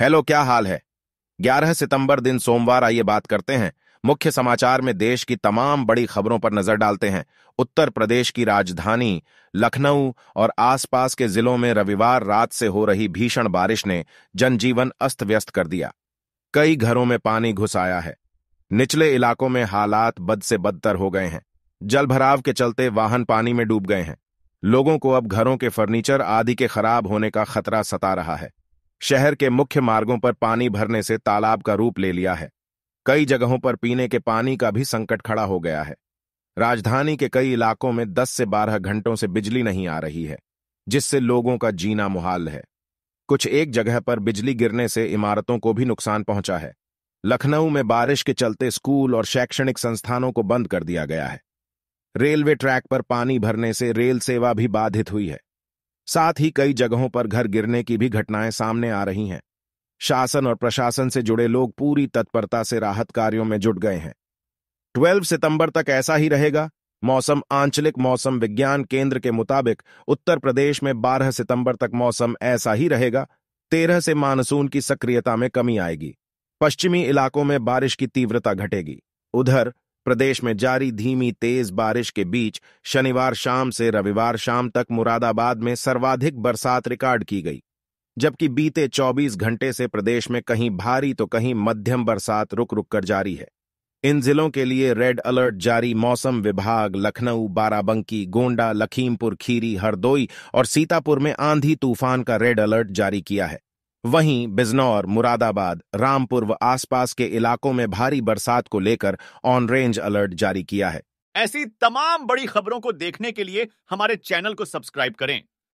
hello क्या हाल है 11 सितंबर दिन सोमवार आइए बात करते हैं मुख्य समाचार में देश की तमाम बड़ी खबरों पर नजर डालते हैं उत्तर प्रदेश की राजधानी लखनऊ और आसपास के जिलों में रविवार रात से हो रही भीषण बारिश ने जनजीवन अस्त व्यस्त कर दिया कई घरों में पानी घुस आया है निचले इलाकों में हालात बद से बदतर हो गए हैं जल के चलते वाहन पानी में डूब गए हैं लोगों को अब घरों के फर्नीचर आदि के खराब होने का खतरा सता रहा है शहर के मुख्य मार्गों पर पानी भरने से तालाब का रूप ले लिया है कई जगहों पर पीने के पानी का भी संकट खड़ा हो गया है राजधानी के कई इलाकों में 10 से 12 घंटों से बिजली नहीं आ रही है जिससे लोगों का जीना मुहाल है कुछ एक जगह पर बिजली गिरने से इमारतों को भी नुकसान पहुंचा है लखनऊ में बारिश के चलते स्कूल और शैक्षणिक संस्थानों को बंद कर दिया गया है रेलवे ट्रैक पर पानी भरने से रेल सेवा भी बाधित हुई है साथ ही कई जगहों पर घर गिरने की भी घटनाएं सामने आ रही हैं शासन और प्रशासन से जुड़े लोग पूरी तत्परता से राहत कार्यों में जुट गए हैं 12 सितंबर तक ऐसा ही रहेगा मौसम आंचलिक मौसम विज्ञान केंद्र के मुताबिक उत्तर प्रदेश में 12 सितंबर तक मौसम ऐसा ही रहेगा 13 से मानसून की सक्रियता में कमी आएगी पश्चिमी इलाकों में बारिश की तीव्रता घटेगी उधर प्रदेश में जारी धीमी तेज बारिश के बीच शनिवार शाम से रविवार शाम तक मुरादाबाद में सर्वाधिक बरसात रिकॉर्ड की गई जबकि बीते 24 घंटे से प्रदेश में कहीं भारी तो कहीं मध्यम बरसात रुक रुक कर जारी है इन जिलों के लिए रेड अलर्ट जारी मौसम विभाग लखनऊ बाराबंकी गोंडा लखीमपुर खीरी हरदोई और सीतापुर में आंधी तूफान का रेड अलर्ट जारी किया है वहीं बिजनौर मुरादाबाद रामपुर व आसपास के इलाकों में भारी बरसात को लेकर ऑन रेंज अलर्ट जारी किया है ऐसी तमाम बड़ी खबरों को देखने के लिए हमारे चैनल को सब्सक्राइब करें